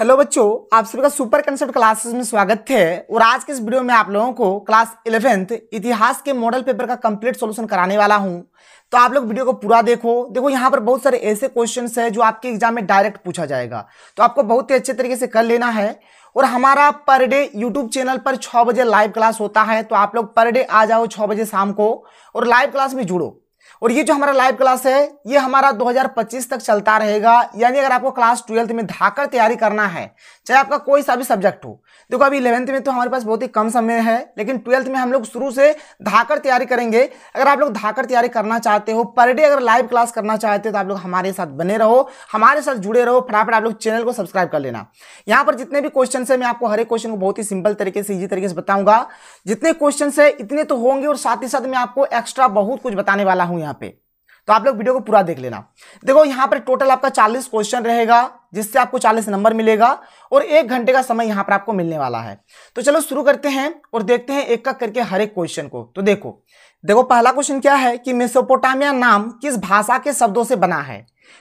hello बच्चों आप सभी का सुपर कंसेप्ट क्लासेस में स्वागत है और आज के इस वीडियो में आप लोगों को क्लास इलेवेंथ इतिहास के मॉडल पेपर का कंप्लीट सॉल्यूशन कराने वाला हूं तो आप लोग वीडियो को पूरा देखो देखो यहाँ पर बहुत सारे ऐसे क्वेश्चंस है जो आपके एग्जाम में डायरेक्ट पूछा जाएगा तो आपको बहुत ही अच्छे तरीके से कर लेना है और हमारा पर डे यूट्यूब चैनल पर छः बजे लाइव क्लास होता है तो आप लोग पर डे आ जाओ छः बजे शाम को और लाइव क्लास में जुड़ो और ये जो हमारा लाइव क्लास है ये हमारा 2025 तक चलता रहेगा यानी अगर आपको क्लास ट्वेल्थ में धाकर तैयारी करना है चाहे आपका कोई सा भी सब्जेक्ट हो देखो अभी इलेवंथ में तो हमारे पास बहुत ही कम समय है लेकिन ट्वेल्थ में हम लोग शुरू से धाकर तैयारी करेंगे अगर आप लोग धाकर तैयारी करना चाहते हो पर डे अगर लाइव क्लास करना चाहते हो तो आप लोग हमारे साथ बने रहो हमारे साथ जुड़े रहो फटाफट आप लोग चैनल को सब्सक्राइब कर लेना यहाँ पर जितने भी क्वेश्चन है मैं आपको हर एक क्वेश्चन को बहुत ही सिंपल तरीके से इजी तरीके से बताऊंगा जितने क्वेश्चन है इतने तो होंगे और साथ ही साथ मैं आपको एक्स्ट्रा बहुत कुछ बताने वाला हूँ यहाँ पे तो आप लोग वीडियो को पूरा देख लेना देखो यहाँ पर टोटल आपका 40 क्वेश्चन रहेगा जिससे आपको 40 नंबर मिलेगा और एक घंटे का समय यहाँ पर आपको मिलने वाला है तो चलो शुरू करते हैं और देखते हैं एक एक करके हर एक क्वेश्चन को तो देखो देखो पहला क्वेश्चन क्या है कि मेसोपोटामिया नाम किस भाषा के शब्दों से बना है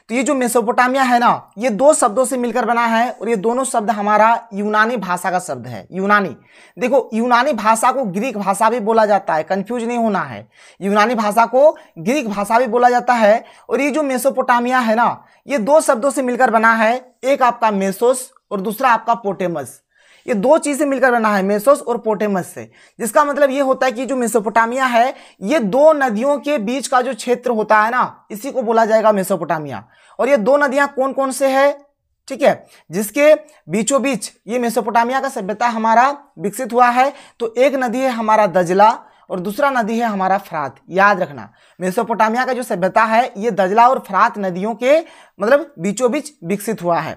तो ये जो मेसोपोटामिया है ना ये दो शब्दों से मिलकर बना है और ये दोनों शब्द हमारा यूनानी भाषा का शब्द है यूनानी देखो यूनानी भाषा को ग्रीक भाषा भी बोला जाता है कंफ्यूज नहीं होना है यूनानी भाषा को ग्रीक भाषा भी बोला जाता है और ये जो मेसोपोटामिया है ना ये दो शब्दों से मिलकर बना है एक आपका मेसोस और दूसरा आपका पोटेमस ये दो चीजें मिलकर बना है मेसोस और पोटेमस से जिसका मतलब ये होता है कि जो मेसोपोटामिया है ये दो नदियों के बीच का जो क्षेत्र होता है ना इसी को बोला जाएगा मेसोपोटामिया और ये दो नदियां कौन कौन से है ठीक है जिसके बीचों बीच ये मेसोपोटामिया का सभ्यता हमारा विकसित हुआ है तो एक नदी है हमारा दजला और दूसरा नदी है हमारा फरात याद रखना मेसोपोटामिया का जो सभ्यता है ये दजला और फरात नदियों के मतलब बीचों बीच विकसित हुआ है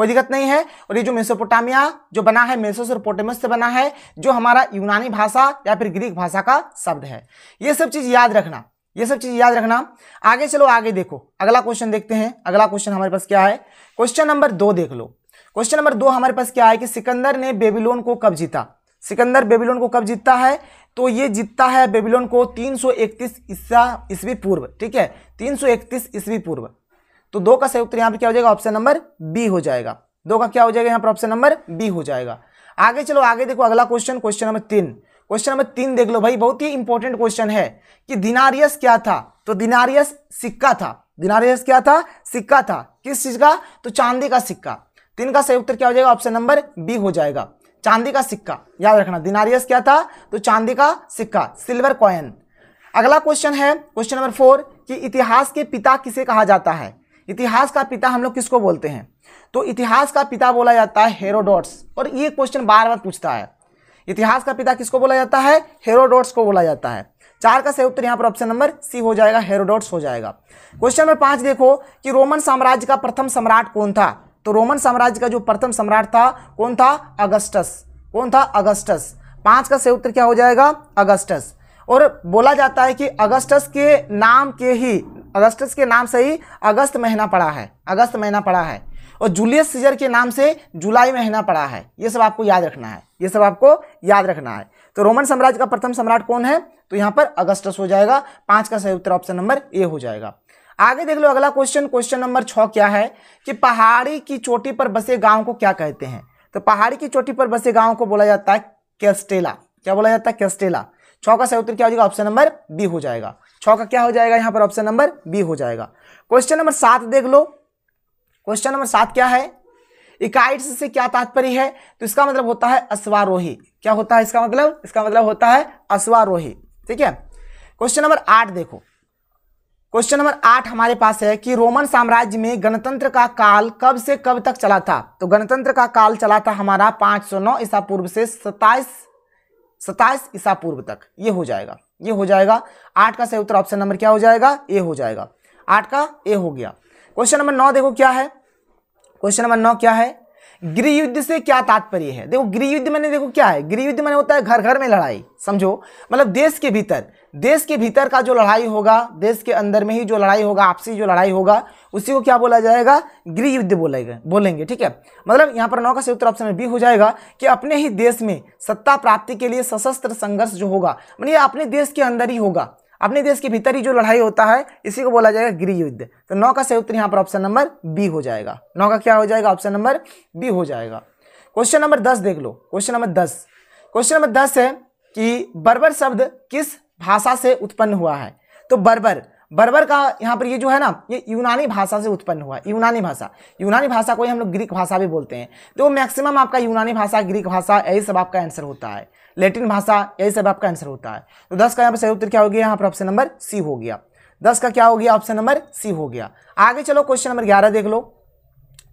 कोई दिक्कत नहीं है और ये जो मेसोपोटामिया जो बना है मेसोस और पोटेमस से बना है जो हमारा यूनानी भाषा या फिर ग्रीक भाषा का शब्द है ये सब चीज़ याद रखना ये सब चीज़ याद रखना आगे चलो आगे देखो अगला क्वेश्चन देखते हैं अगला क्वेश्चन हमारे पास क्या है क्वेश्चन नंबर दो देख लो क्वेश्चन नंबर दो हमारे पास क्या है कि सिकंदर ने बेबीलोन को कब जीता सिकंदर बेबीलोन को कब जीतता है तो ये जीतता है बेबीलोन को 331 ईसा ईस्वी पूर्व ठीक है 331 ईस्वी पूर्व तो दो का सही उत्तर यहाँ पर क्या हो जाएगा ऑप्शन नंबर बी हो जाएगा दो का क्या हो जाएगा यहां पर ऑप्शन नंबर बी हो जाएगा आगे चलो आगे देखो अगला क्वेश्चन क्वेश्चन नंबर तीन क्वेश्चन नंबर तीन देख लो भाई बहुत ही इंपॉर्टेंट क्वेश्चन है कि दिनारियस क्या था तो दिनारियस सिक्का था दिनारियस क्या था सिक्का था किस चीज का तो चांदी का सिक्का तीन का सही उत्तर क्या हो जाएगा ऑप्शन नंबर बी हो जाएगा चांदी का सिक्का याद रखना दिनारियस क्या था तो चांदी का सिक्का सिल्वर कॉइन अगला क्वेश्चन है क्वेश्चन नंबर फोर कि इतिहास के पिता किसे कहा जाता है इतिहास का पिता हम लोग किसको बोलते हैं तो इतिहास का पिता बोला जाता है हेरोडोट्स और ये क्वेश्चन बार बार पूछता है इतिहास का पिता किसको बोला जाता है हेरोडोट्स को बोला जाता है चार का सही उत्तर यहाँ पर ऑप्शन नंबर सी हो जाएगा हेरोडोट्स हो जाएगा क्वेश्चन नंबर पाँच देखो कि रोमन साम्राज्य का प्रथम सम्राट कौन था तो रोमन साम्राज्य का जो प्रथम सम्राट था कौन था अगस्टस कौन था अगस्टस पाँच का सही उत्तर क्या हो जाएगा अगस्टस और बोला जाता है कि अगस्टस के नाम के ही अगस्टस के नाम से ही अगस्त महीना पड़ा है अगस्त महीना पड़ा है और जूलियस सीजर के नाम से जुलाई महीना पड़ा है ये सब आपको याद रखना है ये सब आपको याद रखना है तो रोमन साम्राज्य का प्रथम सम्राट कौन है तो यहाँ पर अगस्टस हो जाएगा पाँच का सही उत्तर ऑप्शन नंबर ए हो जाएगा आगे देख लो अगला क्वेश्चन क्वेश्चन नंबर छः क्या है कि पहाड़ी की चोटी पर बसे गाँव को क्या कहते हैं तो पहाड़ी की चोटी पर बसे गाँव को बोला जाता है कैस्टेला क्या बोला जाता है कैस्टेला छः का सही उत्तर क्या हो जाएगा ऑप्शन नंबर बी हो जाएगा छः का क्या हो जाएगा यहाँ पर ऑप्शन नंबर बी हो जाएगा क्वेश्चन नंबर सात देख लो क्वेश्चन नंबर सात क्या है इकाइट से क्या तात्पर्य है तो इसका मतलब होता है अश्वारोही क्या होता है इसका मतलब इसका मतलब होता है अश्वारोही ठीक है क्वेश्चन नंबर आठ देखो क्वेश्चन नंबर आठ हमारे पास है कि रोमन साम्राज्य में गणतंत्र का काल कब से कब तक चला था तो गणतंत्र का काल चला था हमारा 509 ईसा पूर्व से 27 27 ईसा पूर्व तक ये हो जाएगा ये हो जाएगा आठ का सही उत्तर ऑप्शन नंबर क्या हो जाएगा ए हो जाएगा आठ का ए हो गया क्वेश्चन नंबर नौ देखो क्या है क्वेश्चन नंबर नौ क्या है गृह युद्ध से क्या तात्पर्य है देखो गृह युद्ध मैंने देखो क्या है गृह युद्ध मैंने होता है घर घर में लड़ाई समझो मतलब देश के भीतर देश के भीतर का जो लड़ाई होगा देश के अंदर में ही जो लड़ाई होगा आपसी जो लड़ाई होगा उसी को क्या बोला जाएगा गृह युद्ध बोलेंगे बोलेंगे ठीक है मतलब यहाँ पर नौ का सही ऑप्शन बी हो जाएगा कि अपने ही देश में सत्ता प्राप्ति के लिए सशस्त्र संघर्ष जो होगा मानी मतलब अपने देश के अंदर ही होगा अपने देश के भीतर ही जो लड़ाई होता है इसी को बोला जाएगा गृह युद्ध तो नौ का सही उत्तर यहाँ पर ऑप्शन नंबर बी हो जाएगा नौ का क्या हो जाएगा ऑप्शन नंबर बी हो जाएगा क्वेश्चन नंबर दस देख लो क्वेश्चन नंबर दस क्वेश्चन नंबर दस है कि बर्बर शब्द किस भाषा से उत्पन्न हुआ है तो बर्बर बर्बर का यहाँ पर ये जो है ना ये यूनानी भाषा से उत्पन्न हुआ है यूनानी भाषा यूनानी भाषा को ही हम लोग ग्रीक भाषा भी बोलते हैं तो मैक्सिमम आपका यूनानी भाषा ग्रीक भाषा यही सब आपका आंसर होता है लेटिन भाषा यही सब आपका आंसर होता है तो दस का यहाँ पर सही उत्तर क्या हो गया यहाँ पर ऑप्शन नंबर सी हो गया दस का क्या हो गया ऑप्शन नंबर सी हो गया आगे चलो क्वेश्चन नंबर ग्यारह देख लो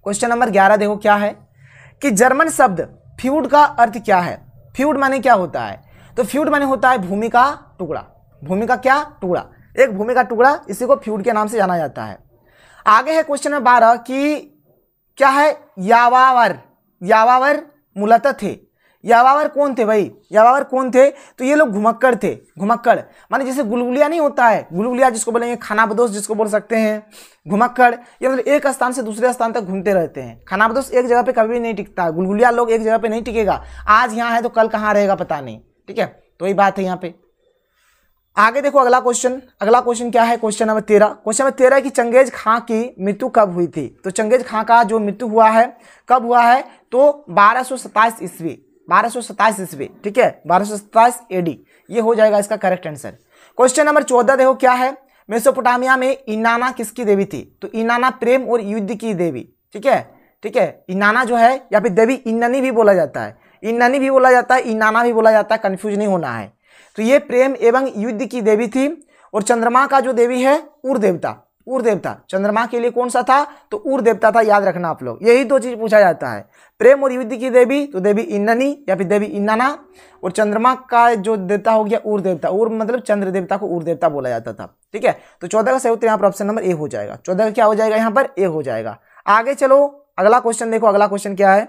क्वेश्चन नंबर ग्यारह देखो क्या है कि जर्मन शब्द फ्यूड का अर्थ क्या है फ्यूड माने क्या होता है तो फ्यूड माने होता है भूमि का टुकड़ा भूमि का क्या टुकड़ा एक भूमि का टुकड़ा इसी को फ्यूड के नाम से जाना जाता है आगे है क्वेश्चन नंबर बारह कि क्या है यावावर यावावर मूलत थे यावावर कौन थे भाई यावावर कौन थे तो ये लोग घुमक्कड़ थे घुमक्कड़ माने जैसे गुलगुलिया नहीं होता है गुलगुलिया जिसको बोलेंगे खानाबदोश जिसको बोल सकते हैं घुमक्कड़ ये मतलब एक स्थान से दूसरे स्थान तक घूमते रहते हैं खानाबदोश एक जगह पे कभी भी नहीं टिकता गुलगुलिया लोग एक जगह पे नहीं टिकेगा आज यहाँ है तो कल कहाँ रहेगा पता नहीं ठीक है तो यही बात है यहाँ पे आगे देखो अगला क्वेश्चन अगला क्वेश्चन क्या है क्वेश्चन नंबर तेरह क्वेश्चन नंबर तेरह कि चंगेज खां की मृत्यु कब हुई थी तो चंगेज खां का जो मृत्यु हुआ है कब हुआ है तो बारह सौ सताइस ईस्वी बारह सौ सत्ताईस ईस्वी ठीक है बारह सौ सत्ताईस एडी ये हो जाएगा इसका करेक्ट आंसर क्वेश्चन नंबर चौदह देखो क्या है मेसोपोटामिया में इनाना किसकी देवी थी तो इनाना प्रेम और युद्ध की देवी ठीक है ठीक है इनाना जो है या फिर देवी इननी भी बोला जाता है इनानी भी बोला जाता है इनाना भी बोला जाता है कन्फ्यूज नहीं होना है तो ये प्रेम एवं युद्ध की देवी थी और चंद्रमा का जो देवी है उर्देवता देवता देवता चंद्रमा के लिए कौन सा था तो उर देवता था याद रखना आप लोग यही दो चीज़ पूछा जाता है प्रेम और युद्ध की देवी तो देवी इन्ननी या फिर देवी इन्नाना और चंद्रमा का जो देवता हो गया उर्देवता देवता उर मतलब चंद्र देवता को उर्देवता देवता बोला जाता था ठीक है तो चौदह का सही उत्तर यहाँ पर ऑप्शन नंबर ए हो जाएगा चौदह का क्या हो जाएगा यहाँ पर ए हो जाएगा आगे चलो अगला क्वेश्चन देखो अगला क्वेश्चन क्या है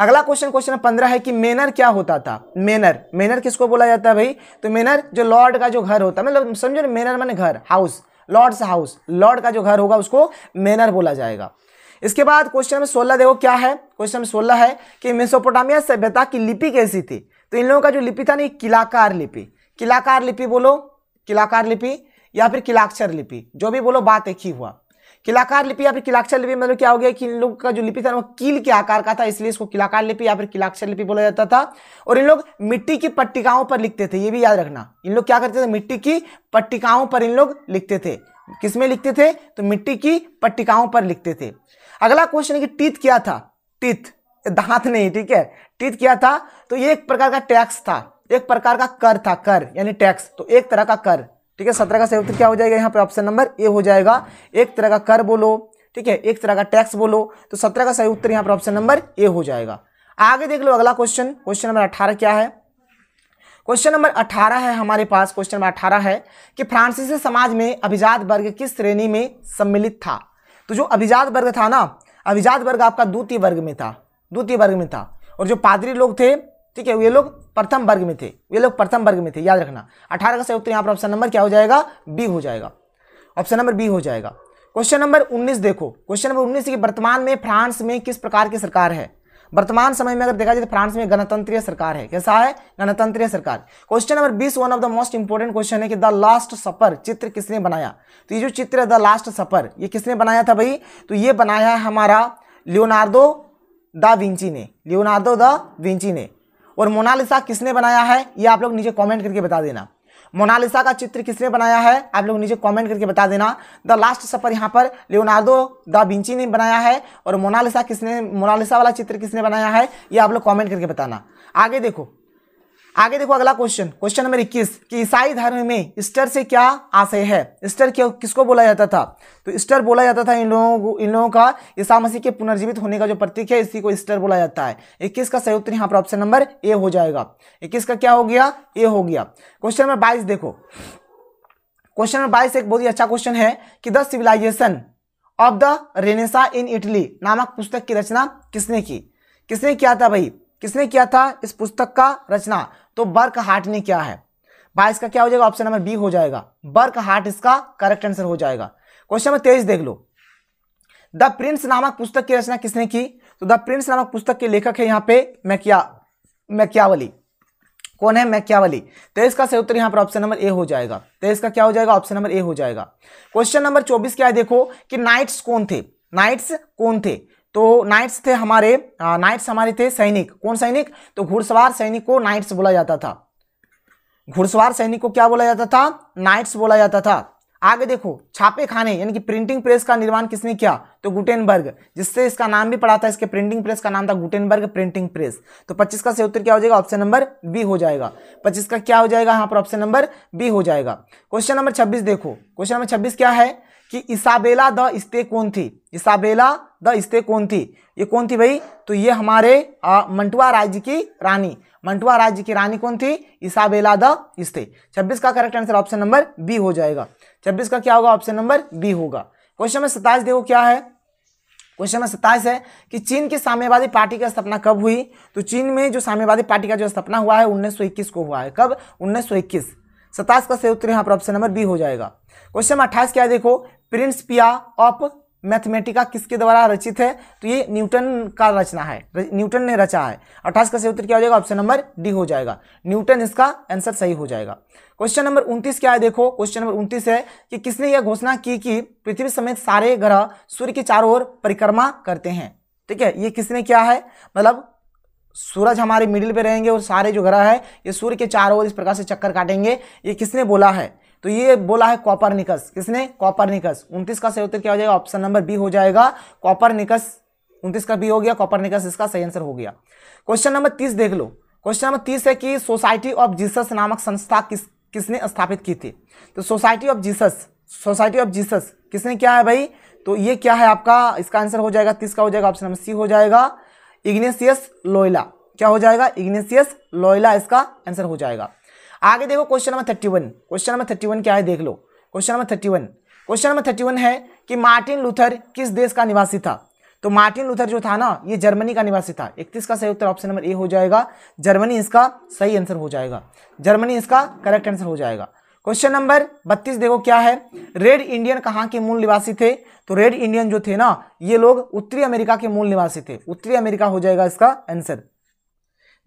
अगला क्वेश्चन क्वेश्चन पंद्रह है कि मेनर क्या होता था मेनर मेनर किसको बोला जाता है भाई तो मेनर जो लॉर्ड का जो घर होता है मतलब समझो ना मेनर मैंने घर हाउस लॉर्ड्स हाउस लॉर्ड का जो घर होगा उसको मेनर बोला जाएगा इसके बाद क्वेश्चन नंबर सोलह देखो क्या है क्वेश्चन नंबर सोलह है कि मेसोपोटामिया सभ्यता की लिपि कैसी थी तो इन लोगों का जो लिपि था ना किलाकार लिपि किलाकार लिपि बोलो किलाकार लिपि या फिर किलाक्षर लिपि जो भी बोलो बात एक ही हुआ किलाकार लिपि या फिर किलाक्षर लिपि मतलब क्या हो गया कि इन लोग का जो लिपि था वो कील के आकार का था इसलिए इसको किलाकार लिपि या फिर किलाक्षर लिपि बोला जाता था और इन लोग मिट्टी की पट्टिकाओं पर लिखते थे ये भी याद रखना इन लोग क्या करते थे मिट्टी की पट्टिकाओं पर इन लोग लिखते थे किसमें लिखते थे तो मिट्टी की पट्टिकाओं पर लिखते थे अगला क्वेश्चन है कि टीत क्या था टीत दांत नहीं ठीक है टीत क्या था तो ये एक प्रकार का टैक्स था एक प्रकार का कर था कर यानी टैक्स तो एक तरह का कर ठीक है सत्रह का सही उत्तर तो क्या हो जाएगा यहाँ पर ऑप्शन नंबर ए हो जाएगा एक तरह का कर बोलो ठीक है एक तरह का टैक्स बोलो तो सत्रह का सही उत्तर यहाँ पर ऑप्शन नंबर ए हो जाएगा आगे देख लो अगला क्वेश्चन क्वेश्चन नंबर अठारह क्या है क्वेश्चन नंबर अठारह है हमारे पास क्वेश्चन नंबर अठारह है कि फ्रांसीसी समाज में अभिजात वर्ग किस श्रेणी में सम्मिलित था तो जो अभिजात वर्ग था ना अभिजात वर्ग आपका द्वितीय वर्ग में था द्वितीय वर्ग में था और जो पादरी लोग थे ठीक है ये लोग प्रथम वर्ग में थे ये लोग प्रथम वर्ग में थे याद रखना अठारह का संयुक्त यहाँ पर ऑप्शन नंबर क्या हो जाएगा बी हो जाएगा ऑप्शन नंबर बी हो जाएगा क्वेश्चन नंबर 19 देखो क्वेश्चन नंबर 19 की वर्तमान में फ्रांस में किस प्रकार की सरकार है वर्तमान समय में अगर देखा जाए तो फ्रांस में गणतंत्रीय सरकार है कैसा है गणतंत्रीय सरकार क्वेश्चन नंबर बीस one of the most important question है कि द लास्ट सफर चित्र किसने बनाया तो ये जो चित्र है द लास्ट सफर ये किसने बनाया था भाई तो ये बनाया है हमारा लियोनार्डो दा विंची ने लियोनार्डो द विंची ने और मोनालिसा किसने बनाया है ये आप लोग नीचे कमेंट करके बता देना मोनालिसा का चित्र किसने बनाया है आप लोग नीचे कमेंट करके बता देना द लास्ट सफर यहाँ पर लियोनार्डो दा विंची ने बनाया है और मोनालिसा किसने मोनालिसा वाला चित्र किसने बनाया है ये आप लोग कमेंट करके बताना आगे देखो आगे देखो अगला क्वेश्चन क्वेश्चन नंबर 21 कि ईसाई धर्म में ईस्टर से क्या आशय है ईस्टर किसको बोला जाता था तो ईस्टर बोला जाता था इन लोगों को इन लोगों का ईसा मसीह के पुनर्जीवित होने का जो प्रतीक है इसी को ईस्टर बोला जाता है इक्कीस का सही उत्तर यहाँ पर ऑप्शन नंबर ए हो जाएगा इक्कीस का क्या हो गया ए हो गया क्वेश्चन नंबर बाईस देखो क्वेश्चन नंबर बाईस एक बहुत ही अच्छा क्वेश्चन है कि the civilisation of the renaissance in Italy नामक पुस्तक की रचना किसने की किसने किया था भाई किसने किया था इस पुस्तक का रचना तो बर्क हार्ट ने किया है भाई इसका क्या हो जाएगा ऑप्शन नंबर बी हो जाएगा बर्क हार्ट इसका करेक्ट आंसर हो जाएगा क्वेश्चन नंबर तेईस देख लो द प्रिंस नामक पुस्तक की रचना किसने की तो द प्रिंस नामक पुस्तक के लेखक है यहाँ पे मैकिया मैकियावली कौन है मैक्यावली तेईस का सही उत्तर यहाँ पर ऑप्शन नंबर ए हो जाएगा तेईस का क्या हो जाएगा ऑप्शन नंबर ए हो जाएगा क्वेश्चन नंबर चौबीस क्या है देखो कि नाइट्स कौन थे नाइट्स कौन थे तो नाइट्स थे हमारे नाइट्स हमारे थे सैनिक कौन सैनिक तो घुड़सवार सैनिक को नाइट्स बोला जाता था घुड़सवार सैनिक को क्या बोला जाता था नाइट्स बोला जाता था आगे देखो छापे खाने यानी कि प्रिंटिंग प्रेस का निर्माण किसने किया तो गुटेनबर्ग जिससे इसका नाम भी पड़ा था इसके प्रिंटिंग प्रेस का नाम था गुटेनबर्ग प्रिंटिंग प्रेस तो 25 का सही उत्तर क्या हो जाएगा ऑप्शन नंबर बी हो जाएगा 25 का क्या हो जाएगा यहाँ पर ऑप्शन नंबर बी हो जाएगा क्वेश्चन नंबर छब्बीस देखो क्वेश्चन नंबर छब्बीस क्या है कि इसाबेला द स्टे कौन थी इसाबेला द इस्ते कौन थी ये कौन थी भाई तो ये हमारे मंटुआ राज्य की रानी मंटुआ राज्य की रानी कौन थी इसाबेला द इस्ते छब्बीस का correct answer option number B हो जाएगा छब्बीस का क्या होगा ऑप्शन नंबर बी होगा क्वेश्चन नंबर सताइस देखो क्या है क्वेश्चन नंबर सताइस है कि चीन की साम्यवादी पार्टी की स्थापना कब हुई तो चीन में जो साम्यवादी पार्टी का जो स्थापना हुआ है 1921 को हुआ है कब 1921 सताइस का सही उत्तर यहाँ पर ऑप्शन नंबर बी हो जाएगा क्वेश्चन अट्ठाईस क्या देखो प्रिंस पिया ऑफ मैथमेटिका किसके द्वारा रचित है तो ये न्यूटन का रचना है न्यूटन ने रचा है अट्ठाईस का सही उत्तर क्या हो जाएगा ऑप्शन नंबर डी हो जाएगा न्यूटन इसका आंसर सही हो जाएगा क्वेश्चन नंबर 29 क्या है देखो क्वेश्चन नंबर 29 है कि किसने यह घोषणा की कि पृथ्वी समेत सारे ग्रह सूर्य के चारों ओर परिक्रमा करते हैं ठीक है ये किसने क्या है मतलब सूरज हमारे मिडिल पे रहेंगे और सारे जो ग्रह है ये सूर्य के चारों ओर इस प्रकार से चक्कर काटेंगे ये किसने बोला है तो ये बोला है कॉपर निकस किसने कॉपर निकस उनतीस का सही उत्तर क्या हो जाएगा ऑप्शन नंबर बी हो जाएगा कॉपर निकस उनतीस का बी हो गया कॉपर निकस इसका सही आंसर हो गया क्वेश्चन नंबर तीस देख लो क्वेश्चन नंबर तीस है कि सोसाइटी ऑफ जीसस नामक संस्था किस किसने स्थापित की थी तो society of Jesus society of Jesus किसने क्या है भाई तो ये क्या है आपका इसका आंसर हो जाएगा तीस का हो जाएगा ऑप्शन नंबर सी हो जाएगा इग्नेशियस लोयला क्या हो जाएगा इग्नेशियस लोयला इसका आंसर हो जाएगा आगे देखो question number thirty one question number thirty one क्या है देख लो question number thirty one question number thirty one है कि मार्टिन लूथर किस देश का निवासी था तो मार्टिन लूथर जो था ना ये जर्मनी का निवासी था इकतीस का सही उत्तर ऑप्शन नंबर ए हो जाएगा जर्मनी इसका सही आंसर हो जाएगा जर्मनी इसका करेक्ट आंसर हो जाएगा क्वेश्चन नंबर बत्तीस देखो क्या है रेड इंडियन कहाँ के मूल निवासी थे तो रेड इंडियन जो थे ना ये लोग उत्तरी अमेरिका के मूल निवासी थे उत्तरी अमेरिका हो जाएगा इसका आंसर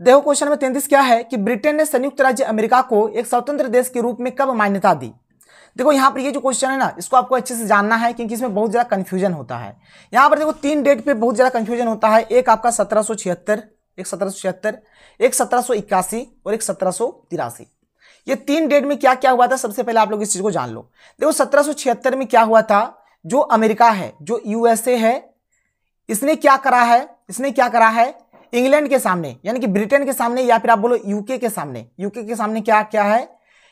देखो क्वेश्चन नंबर तैंतीस क्या है कि ब्रिटेन ने संयुक्त राज्य अमेरिका को एक स्वतंत्र देश के रूप में कब मान्यता दी देखो यहाँ पर ये जो क्वेश्चन है ना इसको आपको अच्छे से जानना है क्योंकि इसमें बहुत ज़्यादा कन्फ्यूजन होता है यहाँ पर देखो तीन डेट पे बहुत ज़्यादा कन्फ्यूजन होता है एक आपका सत्रह एक सत्रह एक सत्रह और एक सत्रह ये तीन डेट में क्या क्या हुआ था सबसे पहले आप लोग इस चीज़ को जान लो देखो सत्रह में क्या हुआ था जो अमेरिका है जो यूएसए है इसने क्या करा है इसने क्या करा है इंग्लैंड के सामने यानी कि ब्रिटेन के सामने या फिर आप बोलो यूके के सामने यूके के सामने क्या क्या है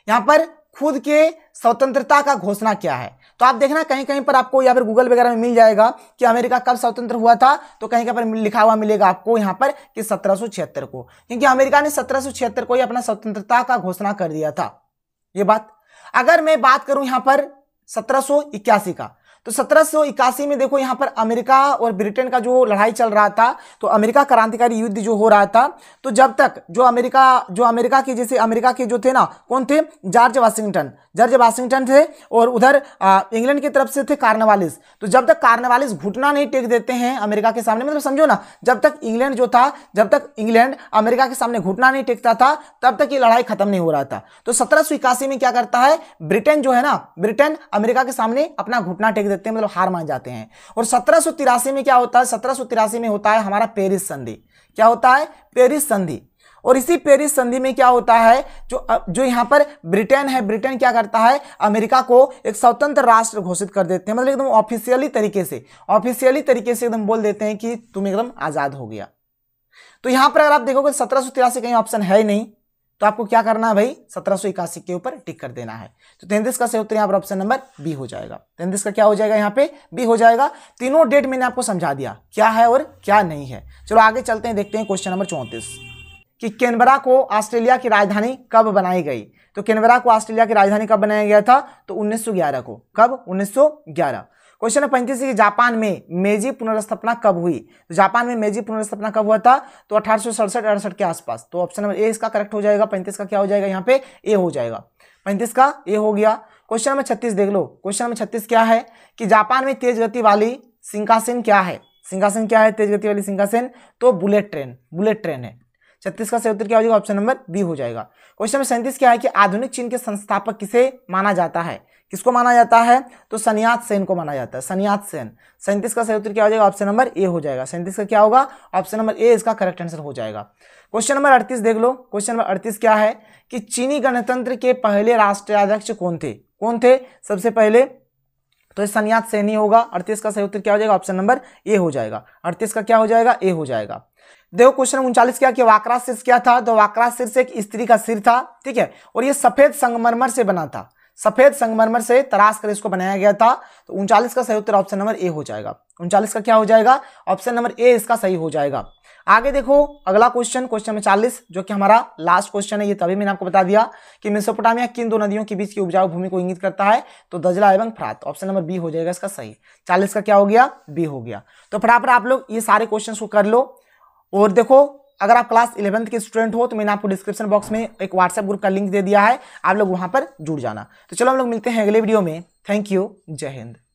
यहाँ पर खुद के स्वतंत्रता का घोषणा क्या है तो आप देखना कहीं कहीं पर आपको या फिर गूगल वगैरह में मिल जाएगा कि अमेरिका कब स्वतंत्र हुआ था तो कहीं कहीं पर लिखा हुआ मिलेगा आपको यहाँ पर कि सत्रह को क्योंकि अमेरिका ने सत्रह को ही अपना स्वतंत्रता का घोषणा कर दिया था ये बात अगर मैं बात करूं यहाँ पर सत्रह का तो सत्रह में देखो यहाँ पर अमेरिका और ब्रिटेन का जो लड़ाई चल रहा था तो अमेरिका क्रांतिकारी युद्ध जो हो रहा था तो जब तक जो अमेरिका जो अमेरिका के जैसे अमेरिका के जो थे ना कौन थे जॉर्ज वाशिंगटन जॉर्ज वाशिंगटन थे और उधर इंग्लैंड की तरफ से थे कार्नवालिस तो जब तक कार्नवालिस घुटना नहीं टेक देते हैं अमेरिका के सामने मतलब समझो ना जब तक इंग्लैंड जो था जब तक इंग्लैंड अमेरिका के सामने घुटना नहीं टेकता था तब तक ये लड़ाई खत्म नहीं हो रहा था तो सत्रह में क्या करता है ब्रिटेन जो है ना ब्रिटेन अमेरिका के सामने अपना घुटना टेक देता देते हैं मतलब हार मान जाते हैं और सत्रह में क्या होता है सत्रह में होता है हमारा पेरिस संधि क्या होता है पेरिस संधि और इसी पेरिस संधि में क्या होता है जो जो यहाँ पर ब्रिटेन है ब्रिटेन क्या करता है अमेरिका को एक स्वतंत्र राष्ट्र घोषित कर देते हैं मतलब एकदम ऑफिशियली तरीके से ऑफिशियली तरीके से एकदम बोल देते हैं कि तुम एकदम आज़ाद हो गया तो यहाँ पर अगर आप देखोगे सत्रह सौ कहीं ऑप्शन है ही नहीं तो आपको क्या करना है भाई सत्रह इक्यासी के ऊपर टिक कर देना है तो तेंतीस का सही उत्तर यहाँ पर ऑप्शन नंबर बी हो जाएगा तेंतीस का क्या हो जाएगा यहाँ पे बी हो जाएगा तीनों डेट मैंने आपको समझा दिया क्या है और क्या नहीं है चलो आगे चलते हैं देखते हैं क्वेश्चन नंबर चौंतीस कि केनबरा को ऑस्ट्रेलिया की राजधानी कब बनाई गई तो केनबरा को ऑस्ट्रेलिया की राजधानी कब बनाया गया था तो 1911 को कब 1911 क्वेश्चन नंबर पैंतीस की जापान में मेजी पुनर्स्थापना कब हुई तो जापान में मेजी पुनर्स्थापना कब हुआ था तो अठारह सौ सड़सठ अड़सठ के आसपास तो ऑप्शन नंबर ए इसका करेक्ट हो जाएगा पैंतीस का क्या हो जाएगा यहाँ पे ए हो जाएगा पैंतीस का ए हो गया क्वेश्चन नंबर छत्तीस देख लो क्वेश्चन नंबर छत्तीस क्या है कि जापान में तेज गति वाली सिंकासेन क्या है सिंकासेन क्या है तेज गति वाली सिंकासेन तो बुलेट ट्रेन बुलेट ट्रेन है छत्तीस का सही उत्तर क्या हो जाएगा ऑप्शन नंबर बी हो जाएगा क्वेश्चन नंबर सैंतीस क्या है कि आधुनिक चीन के संस्थापक किसे माना जाता है किसको माना जाता है तो सनियात सेन को माना जाता है सनियात सेन सैंतीस का सही क्या हो जाएगा ऑप्शन नंबर ए हो जाएगा सैंतीस का क्या होगा ऑप्शन नंबर ए इसका करेक्ट आंसर हो जाएगा क्वेश्चन नंबर अड़तीस देख लो क्वेश्चन नंबर अड़तीस क्या है कि चीनी गणतंत्र के पहले राष्ट्राध्यक्ष कौन थे कौन थे सबसे पहले तो सनियात सेन ही होगा अड़तीस का सही उत्तर क्या हो जाएगा ऑप्शन नंबर ए हो जाएगा अड़तीस का क्या हो जाएगा ए हो जाएगा देखो क्वेश्चन उनचालीस क्या कि वाकरा शीर्ष क्या था तो वाकरा शीर्ष एक स्त्री का सिर था ठीक है और ये सफेद संगमरमर से बना था सफेद संगमरमर से तराश कर इसको बनाया गया था तो उनचालीस का सही उत्तर ऑप्शन नंबर ए हो जाएगा उनचालीस का क्या हो जाएगा ऑप्शन नंबर ए इसका सही हो जाएगा आगे देखो अगला क्वेश्चन क्वेश्चन नंबर चालीस जो कि हमारा लास्ट क्वेश्चन है ये तभी मैंने आपको बता दिया कि मिसोपोटामिया किन दो नदियों के बीच की उपजाऊ भूमि को इंगित करता है तो दजला एवं फ्रात ऑप्शन नंबर बी हो जाएगा इसका सही चालीस का क्या हो गया बी हो गया तो फटाफट आप लोग ये सारे क्वेश्चन को कर लो और देखो अगर आप क्लास इलेवंथ के स्टूडेंट हो तो मैंने आपको डिस्क्रिप्शन बॉक्स में एक व्हाट्सएप ग्रुप का लिंक दे दिया है आप लोग वहाँ पर जुड़ जाना तो चलो हम लोग मिलते हैं अगले वीडियो में थैंक यू जय हिंद